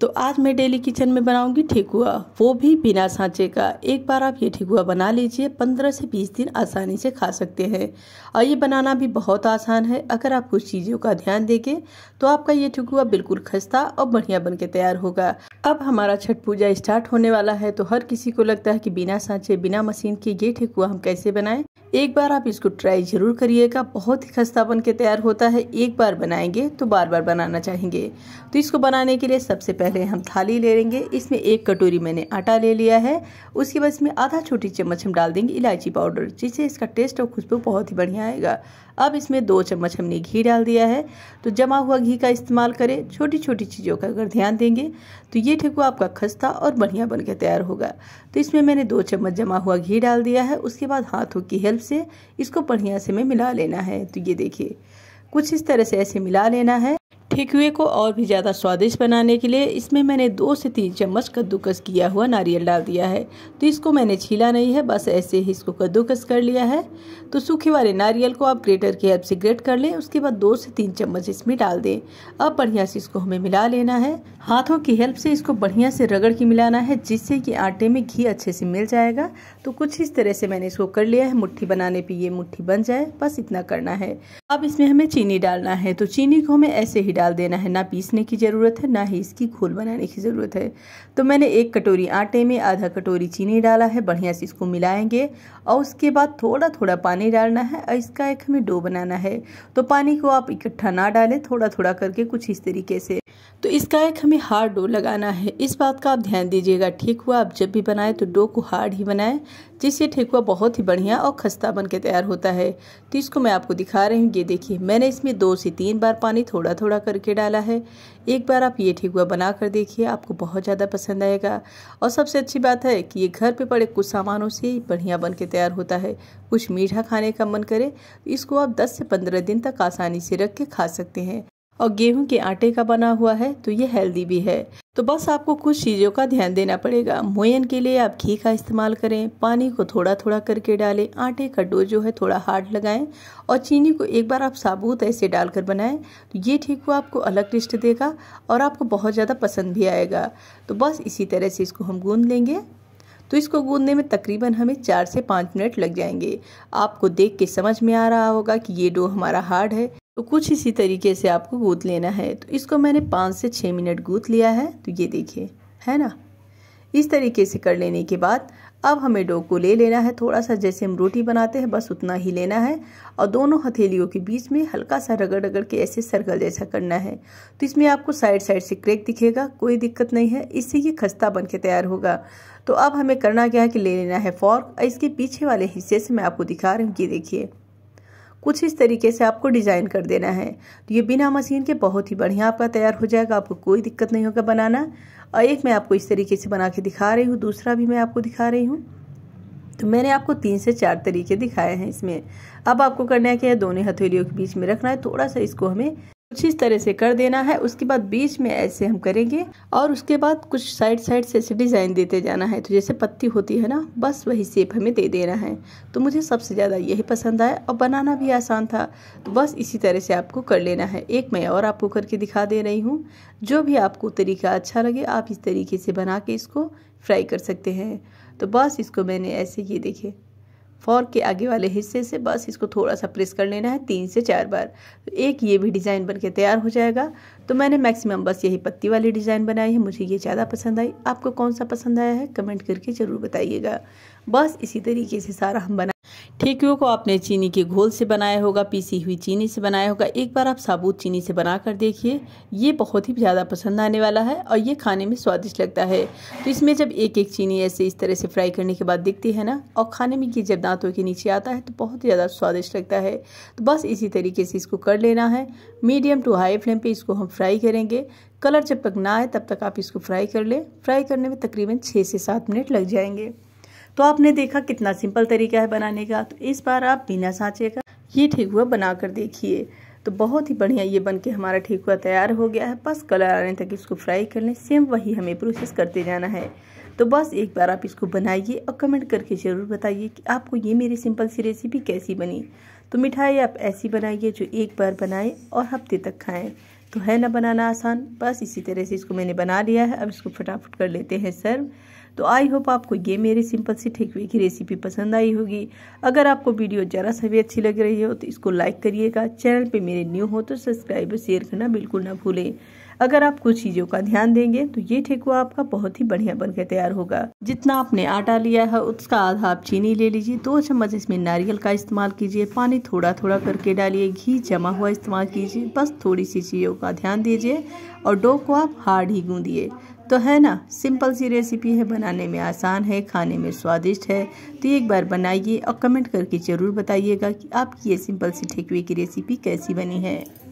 तो आज मैं डेली किचन में बनाऊंगी ठेकुआ वो भी बिना सांचे का एक बार आप ये ठेकुआ बना लीजिए 15 से 20 दिन आसानी से खा सकते हैं और ये बनाना भी बहुत आसान है अगर आप कुछ चीज़ों का ध्यान देंगे तो आपका ये ठेकुआ बिल्कुल खस्ता और बढ़िया बन के तैयार होगा अब हमारा छठ पूजा स्टार्ट होने वाला है तो हर किसी को लगता है कि बिना सांचे बिना मशीन के ये ठेकुआ हम कैसे बनाएं एक बार आप इसको ट्राई ज़रूर करिएगा बहुत ही खस्ता बन के तैयार होता है एक बार बनाएंगे तो बार बार बनाना चाहेंगे तो इसको बनाने के लिए सबसे पहले हम थाली ले लेंगे इसमें एक कटोरी मैंने आटा ले लिया है उसके बाद इसमें आधा छोटी चम्मच हम डाल देंगे इलायची पाउडर जिससे इसका टेस्ट और खुशबू बहुत ही बढ़िया आएगा अब इसमें दो चम्मच हमने घी डाल दिया है तो जमा हुआ घी का इस्तेमाल करें छोटी छोटी चीज़ों का अगर ध्यान देंगे तो ये ठेकुआ आपका खस्ता और बढ़िया बन तैयार होगा तो इसमें मैंने दो चम्मच जमा हुआ घी डाल दिया है उसके बाद हाथों की हेल्प हेल्प से इसको बढ़िया से मैं मिला लेना है तो ये देखिए कुछ इस तरह से ऐसे मिला लेना है ठेकुए को और भी ज़्यादा स्वादिष्ट बनाने के लिए इसमें मैंने दो से तीन चम्मच कद्दूकस किया हुआ नारियल डाल दिया है तो इसको मैंने छीला नहीं है बस ऐसे ही इसको कद्दूकस कर लिया है तो सूखे वाले नारियल को आप ग्रेटर की हेल्प से ग्रेट कर लें उसके बाद दो से तीन चम्मच इसमें डाल दें अब बढ़िया से इसको हमें मिला लेना है हाथों की हेल्प से इसको बढ़िया से रगड़ के मिलाना है जिससे कि आटे में घी अच्छे से मिल जाएगा तो कुछ इस तरह से मैंने इसको कर लिया है मुठ्ठी बनाने पर ये मुठ्ठी बन जाए बस इतना करना है अब इसमें हमें चीनी डालना है तो चीनी को हमें ऐसे ही डाल डाल देना है ना पीसने की ज़रूरत है ना ही इसकी घोल बनाने की ज़रूरत है तो मैंने एक कटोरी आटे में आधा कटोरी चीनी डाला है बढ़िया से इसको मिलाएंगे और उसके बाद थोड़ा थोड़ा पानी डालना है और इसका एक हमें डो बनाना है तो पानी को आप इकट्ठा ना डालें थोड़ा थोड़ा करके कुछ इस तरीके से तो इसका एक हमें हार्ड डो लगाना है इस बात का आप ध्यान दीजिएगा ठेकुआ आप जब भी बनाएं तो डो को हार्ड ही बनाएं जिससे ठेकुआ बहुत ही बढ़िया और खस्ता बन के तैयार होता है तो इसको मैं आपको दिखा रही हूँ ये देखिए मैंने इसमें दो से तीन बार पानी थोड़ा थोड़ा करके डाला है एक बार आप ये ठेकुआ बना कर देखिए आपको बहुत ज़्यादा पसंद आएगा और सबसे अच्छी बात है कि ये घर पर पड़े कुछ सामानों से बढ़िया बन के तैयार होता है कुछ मीठा खाने का मन करे इसको आप दस से पंद्रह दिन तक आसानी से रख के खा सकते हैं और गेहूं के आटे का बना हुआ है तो ये हेल्दी भी है तो बस आपको कुछ चीज़ों का ध्यान देना पड़ेगा मोयन के लिए आप घी का इस्तेमाल करें पानी को थोड़ा थोड़ा करके डालें आटे का डो जो है थोड़ा हार्ड लगाएं और चीनी को एक बार आप साबुत ऐसे डालकर बनाएं तो ये हुआ आपको अलग टेस्ट देगा और आपको बहुत ज़्यादा पसंद भी आएगा तो बस इसी तरह से इसको हम गूंद लेंगे तो इसको गूंदने में तकरीबन हमें चार से पाँच मिनट लग जाएंगे आपको देख के समझ में आ रहा होगा कि ये डो हमारा हार्ड है तो कुछ इसी तरीके से आपको गूँथ लेना है तो इसको मैंने पाँच से छः मिनट गूँथ लिया है तो ये देखिए है ना इस तरीके से कर लेने के बाद अब हमें डो को ले लेना है थोड़ा सा जैसे हम रोटी बनाते हैं बस उतना ही लेना है और दोनों हथेलियों के बीच में हल्का सा रगड़ रगड़ के ऐसे सर्कल जैसा करना है तो इसमें आपको साइड साइड से क्रेक दिखेगा कोई दिक्कत नहीं है इससे ये खस्ता बन के तैयार होगा तो अब हमें करना क्या है कि ले लेना है फॉर्क इसके पीछे वाले हिस्से से मैं आपको दिखा रही हूँ ये देखिए कुछ इस तरीके से आपको डिज़ाइन कर देना है तो ये बिना मशीन के बहुत ही बढ़िया आपका तैयार हो जाएगा आपको कोई दिक्कत नहीं होगा बनाना और एक मैं आपको इस तरीके से बना के दिखा रही हूँ दूसरा भी मैं आपको दिखा रही हूँ तो मैंने आपको तीन से चार तरीके दिखाए हैं इसमें अब आपको करना है क्या दोनों हथेलियों के बीच में रखना है थोड़ा सा इसको हमें कुछ इस तरह से कर देना है उसके बाद बीच में ऐसे हम करेंगे और उसके बाद कुछ साइड साइड से ऐसे डिज़ाइन देते जाना है तो जैसे पत्ती होती है ना बस वही सेप हमें दे देना है तो मुझे सबसे ज़्यादा यही पसंद आया और बनाना भी आसान था तो बस इसी तरह से आपको कर लेना है एक मैं और आपको करके दिखा दे रही हूँ जो भी आपको तरीका अच्छा लगे आप इस तरीके से बना के इसको फ्राई कर सकते हैं तो बस इसको मैंने ऐसे ये देखे फॉर्क के आगे वाले हिस्से से बस इसको थोड़ा सा प्रेस कर लेना है तीन से चार बार तो एक ये भी डिज़ाइन बन के तैयार हो जाएगा तो मैंने मैक्सिमम बस यही पत्ती वाली डिज़ाइन बनाई है मुझे ये ज़्यादा पसंद आई आपको कौन सा पसंद आया है कमेंट करके ज़रूर बताइएगा बस इसी तरीके से सारा हम बना ठेकियों को आपने चीनी के घोल से बनाया होगा पीसी हुई चीनी से बनाया होगा एक बार आप साबुत चीनी से बना कर देखिए ये बहुत ही ज़्यादा पसंद आने वाला है और ये खाने में स्वादिष्ट लगता है तो इसमें जब एक एक चीनी ऐसे इस तरह से फ्राई करने के बाद दिखती है ना और खाने में ये जब दांतों के नीचे आता है तो बहुत ज़्यादा स्वादिष्ट लगता है तो बस इसी तरीके से इसको कर लेना है मीडियम टू हाई फ्लेम पर इसको हम फ्राई करेंगे कलर जब तक ना आए तब तक आप इसको फ्राई कर लें फ्राई करने में तकरीबन छः से सात मिनट लग जाएंगे तो आपने देखा कितना सिंपल तरीका है बनाने का तो इस बार आप बिना सांचे का ये ठेकुआ बना कर देखिए तो बहुत ही बढ़िया ये बन के हमारा ठेकुआ तैयार हो गया है बस कलर आने तक इसको फ्राई कर लें सेम वही हमें प्रोसेस करते जाना है तो बस एक बार आप इसको बनाइए और कमेंट करके ज़रूर बताइए कि आपको ये मेरी सिंपल सी रेसिपी कैसी बनी तो मिठाई आप ऐसी बनाइए जो एक बार बनाएं और हफ्ते तक खाएं तो है ना बनाना आसान बस इसी तरह से इसको मैंने बना लिया है अब इसको फटाफट कर लेते हैं सर्व तो आई होप आपको ये मेरी सिंपल सी ठेकवे की रेसिपी पसंद आई होगी अगर आपको वीडियो ज़रा सा भी अच्छी लग रही हो तो इसको लाइक करिएगा चैनल पे मेरे न्यू हो तो सब्सक्राइब और शेयर करना बिल्कुल ना भूलें अगर आप कुछ चीज़ों का ध्यान देंगे तो ये ठेकुआ आपका बहुत ही बढ़िया बनकर तैयार होगा जितना आपने आटा लिया है उसका आधा आप चीनी ले लीजिए दो चम्मच इसमें नारियल का इस्तेमाल कीजिए पानी थोड़ा थोड़ा करके डालिए घी जमा हुआ इस्तेमाल कीजिए बस थोड़ी सी चीज़ों का ध्यान दीजिए और डो को आप हार्ड ही गूंदिए तो है ना सिंपल सी रेसिपी है बनाने में आसान है खाने में स्वादिष्ट है तो एक बार बनाइए और कमेंट करके ज़रूर बताइएगा कि आपकी ये सिंपल सी ठेकुए की रेसिपी कैसी बनी है